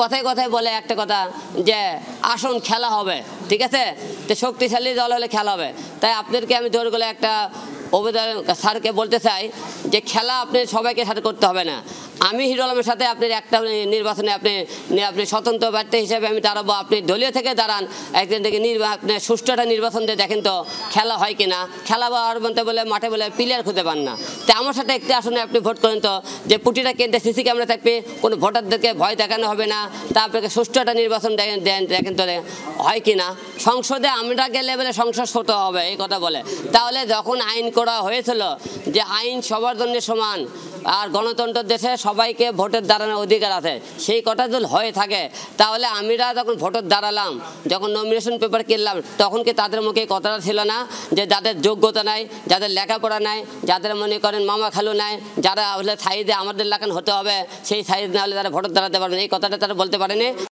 কথায় কথায় বলে একটা কথা যে আসন খেলা হবে ঠিক আছে তো শক্তিশালী দল হলে খেলা হবে তাই আপনাদেরকে আমি জোর গেলে একটা অভিধান স্যারকে বলতে চাই যে খেলা আপনি সবাইকে সাথে করতে হবে না আমি হিরো আলমের সাথে আপনি একটা নির্বাচনে আপনি আপনি স্বতন্ত্র প্রার্থী হিসেবে আমি দাঁড়াবো আপনি দলীয় থেকে দাঁড়ান একদিন থেকে আপনি সুষ্ঠু একটা নির্বাচন দিয়ে দেখেন তো খেলা হয় কি না খেলা বা আর বলতে বলে মাঠে বলে প্লেয়ার খুঁজে পান না তা আমার সাথে একটি আসনে আপনি ভোট করেন তো যে পুটিটা কেন্দ্রে সিসি ক্যামেরা থাকবে কোনো ভোটারদেরকে ভয় দেখানো হবে না তা আপনাকে সুষ্ঠু একটা নির্বাচন দেখেন দেন দেখেন তো হয় কি না সংসদে আমরা গেলে বলে সংসদ ছোট হবে এই কথা বলে তাহলে যখন আইন করা হয়েছিল যে আইন সবার জন্য সমান আর গণতন্ত্র দেশে সবাইকে ভোটের দাঁড়ানোর অধিকার আছে সেই কথা যদি হয়ে থাকে তাহলে আমরা যখন ভোটের দাঁড়ালাম যখন নমিনেশন পেপার কিনলাম তখন কি তাদের মুখে কথাটা ছিল না যে যাদের যোগ্যতা নাই যাদের লেখাপড়া নাই যাদের মনে করেন মামা খালু নাই যারা হলে সাইজে আমাদের লেখান হতে হবে সেই সাইজ না হলে তারা ভোটের দাঁড়াতে পারবেন এই কথাটা তারা বলতে পারেনি